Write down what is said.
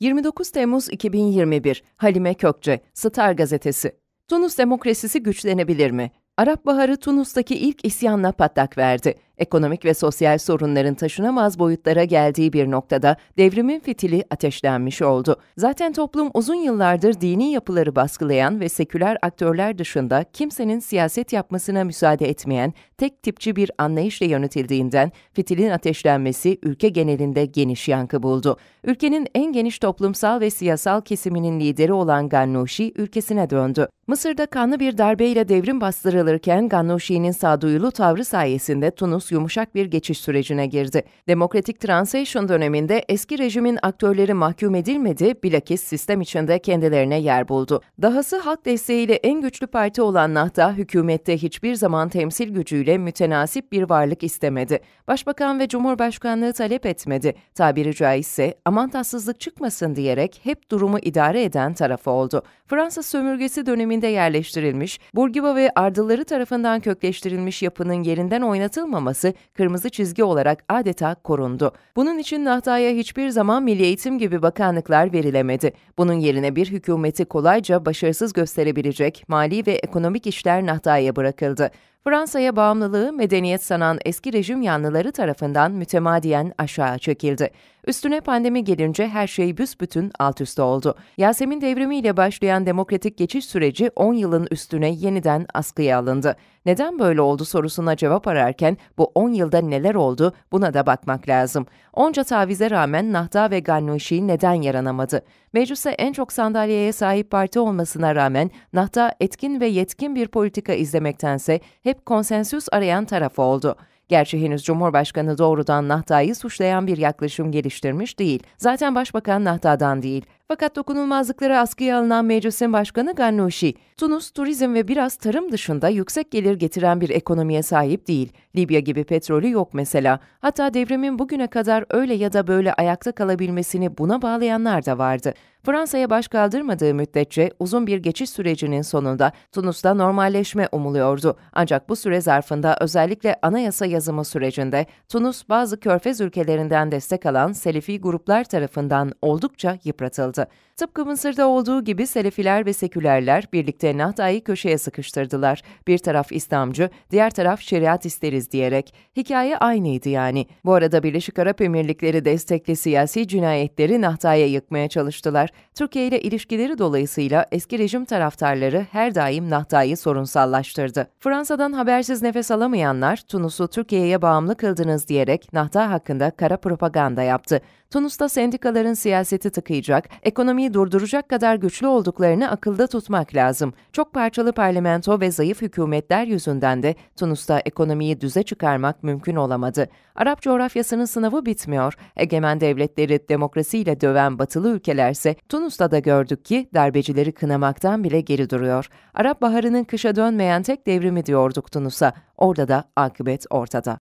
29 Temmuz 2021 Halime Kökçe, Star Gazetesi. Tunus demokrasisi güçlenebilir mi? Arap Baharı Tunus'taki ilk isyanla patlak verdi ekonomik ve sosyal sorunların taşınamaz boyutlara geldiği bir noktada devrimin fitili ateşlenmiş oldu. Zaten toplum uzun yıllardır dini yapıları baskılayan ve seküler aktörler dışında kimsenin siyaset yapmasına müsaade etmeyen tek tipçi bir anlayışla yönetildiğinden fitilin ateşlenmesi ülke genelinde geniş yankı buldu. Ülkenin en geniş toplumsal ve siyasal kesiminin lideri olan Gannouchi ülkesine döndü. Mısır'da kanlı bir darbeyle devrim bastırılırken Gannouchi'nin sağduyulu tavrı sayesinde Tunus yumuşak bir geçiş sürecine girdi. Demokratik Transition döneminde eski rejimin aktörleri mahkum edilmedi, bilakis sistem içinde kendilerine yer buldu. Dahası halk desteğiyle en güçlü parti olan Nahda, hükümette hiçbir zaman temsil gücüyle mütenasip bir varlık istemedi. Başbakan ve Cumhurbaşkanlığı talep etmedi. Tabiri caizse aman tatsızlık çıkmasın diyerek hep durumu idare eden tarafı oldu. Fransa sömürgesi döneminde yerleştirilmiş, Burgiva ve ardıları tarafından kökleştirilmiş yapının yerinden oynatılmaması algısı kırmızı çizgi olarak adeta korundu. Bunun için Nahtay'a hiçbir zaman Milli Eğitim gibi bakanlıklar verilemedi. Bunun yerine bir hükümeti kolayca başarısız gösterebilecek mali ve ekonomik işler Nahtay'a bırakıldı. Fransa'ya bağımlılığı medeniyet sanan eski rejim yanlıları tarafından mütemadiyen aşağı çekildi. Üstüne pandemi gelince her şey büsbütün alt üst oldu. Yasemin devrimiyle başlayan demokratik geçiş süreci 10 yılın üstüne yeniden askıya alındı. Neden böyle oldu sorusuna cevap ararken bu 10 yılda neler oldu buna da bakmak lazım. Onca tavize rağmen Nahda ve Gannuşi neden yaranamadı? Meclise en çok sandalyeye sahip parti olmasına rağmen Nahda etkin ve yetkin bir politika izlemektense hep hep konsensüs arayan taraf oldu. Gerçi henüz Cumhurbaşkanı doğrudan Nahta'yı suçlayan bir yaklaşım geliştirmiş değil. Zaten Başbakan Nahta'dan değil, fakat dokunulmazlıkları askıya alınan meclisin başkanı Gannouchi, Tunus turizm ve biraz tarım dışında yüksek gelir getiren bir ekonomiye sahip değil. Libya gibi petrolü yok mesela. Hatta devrimin bugüne kadar öyle ya da böyle ayakta kalabilmesini buna bağlayanlar da vardı. Fransa'ya baş kaldırmadığı müddetçe uzun bir geçiş sürecinin sonunda Tunus'ta normalleşme umuluyordu. Ancak bu süre zarfında özellikle anayasa yazımı sürecinde Tunus bazı körfez ülkelerinden destek alan Selefi gruplar tarafından oldukça yıpratıldı yaptı. Tıpkı Mısır'da olduğu gibi Selefiler ve sekülerler birlikte Nahta'yı köşeye sıkıştırdılar. Bir taraf İslamcı, diğer taraf şeriat isteriz diyerek. Hikaye aynıydı yani. Bu arada Birleşik Arap Emirlikleri destekli siyasi cinayetleri Nahta'ya yıkmaya çalıştılar. Türkiye ile ilişkileri dolayısıyla eski rejim taraftarları her daim Nahta'yı sorunsallaştırdı. Fransa'dan habersiz nefes alamayanlar Tunus'u Türkiye'ye bağımlı kıldınız diyerek Nahta hakkında kara propaganda yaptı. Tunus'ta sendikaların siyaseti tıkayacak, ekonomiyi durduracak kadar güçlü olduklarını akılda tutmak lazım. Çok parçalı parlamento ve zayıf hükümetler yüzünden de Tunus'ta ekonomiyi düze çıkarmak mümkün olamadı. Arap coğrafyasının sınavı bitmiyor. Egemen devletleri demokrasiyle döven batılı ülkelerse Tunus'ta da gördük ki darbecileri kınamaktan bile geri duruyor. Arap Baharı'nın kışa dönmeyen tek devrimi diyorduk Tunus'a. Orada da akıbet ortada.